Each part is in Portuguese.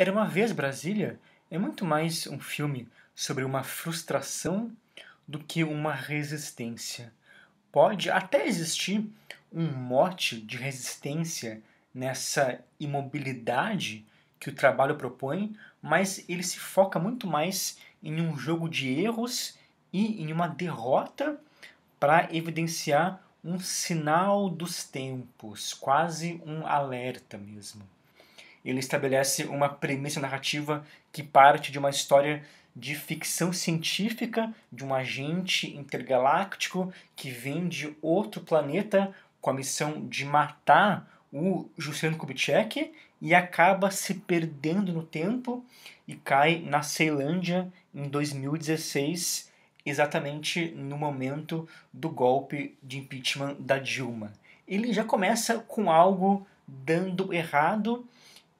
Era uma vez Brasília é muito mais um filme sobre uma frustração do que uma resistência. Pode até existir um mote de resistência nessa imobilidade que o trabalho propõe, mas ele se foca muito mais em um jogo de erros e em uma derrota para evidenciar um sinal dos tempos, quase um alerta mesmo ele estabelece uma premissa narrativa que parte de uma história de ficção científica de um agente intergaláctico que vem de outro planeta com a missão de matar o Juscelino Kubitschek e acaba se perdendo no tempo e cai na Ceilândia em 2016, exatamente no momento do golpe de impeachment da Dilma. Ele já começa com algo dando errado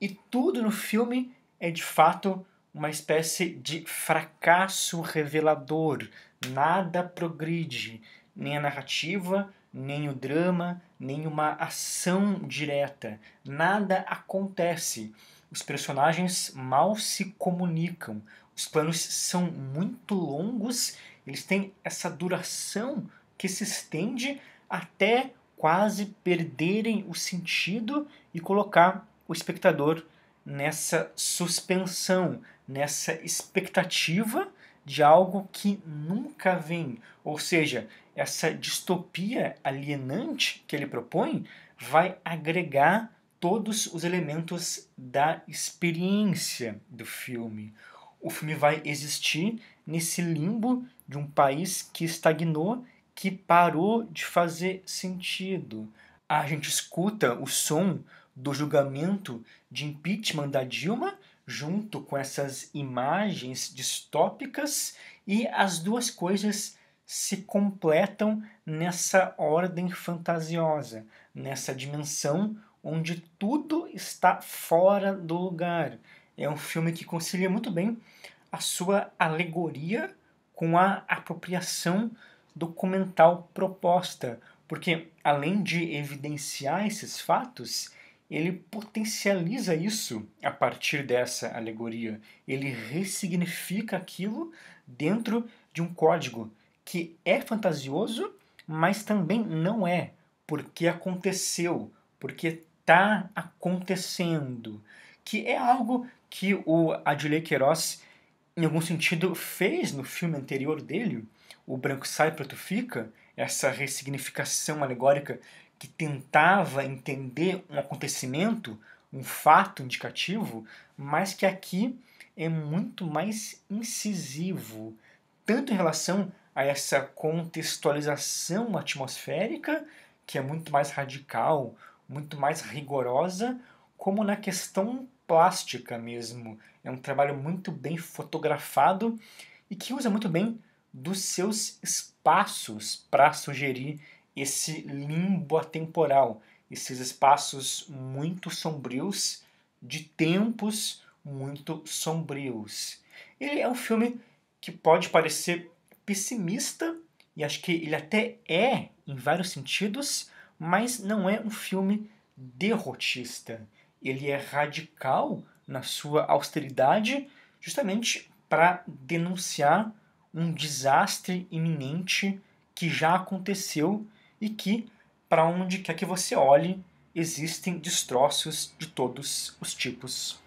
e tudo no filme é de fato uma espécie de fracasso revelador. Nada progride, nem a narrativa, nem o drama, nem uma ação direta. Nada acontece. Os personagens mal se comunicam. Os planos são muito longos, eles têm essa duração que se estende até quase perderem o sentido e colocar o espectador nessa suspensão, nessa expectativa de algo que nunca vem. Ou seja, essa distopia alienante que ele propõe vai agregar todos os elementos da experiência do filme. O filme vai existir nesse limbo de um país que estagnou, que parou de fazer sentido. A gente escuta o som do julgamento de impeachment da Dilma, junto com essas imagens distópicas, e as duas coisas se completam nessa ordem fantasiosa, nessa dimensão onde tudo está fora do lugar. É um filme que concilia muito bem a sua alegoria com a apropriação documental proposta, porque além de evidenciar esses fatos, ele potencializa isso a partir dessa alegoria. Ele ressignifica aquilo dentro de um código que é fantasioso, mas também não é, porque aconteceu, porque está acontecendo, que é algo que o Adilé Queiroz, em algum sentido, fez no filme anterior dele, O Branco Sai Preto Fica, essa ressignificação alegórica que tentava entender um acontecimento, um fato indicativo, mas que aqui é muito mais incisivo, tanto em relação a essa contextualização atmosférica, que é muito mais radical, muito mais rigorosa, como na questão plástica mesmo. É um trabalho muito bem fotografado e que usa muito bem dos seus espaços para sugerir esse limbo atemporal, esses espaços muito sombrios, de tempos muito sombrios. Ele é um filme que pode parecer pessimista, e acho que ele até é em vários sentidos, mas não é um filme derrotista. Ele é radical na sua austeridade, justamente para denunciar um desastre iminente que já aconteceu e que, para onde quer que você olhe, existem destroços de todos os tipos.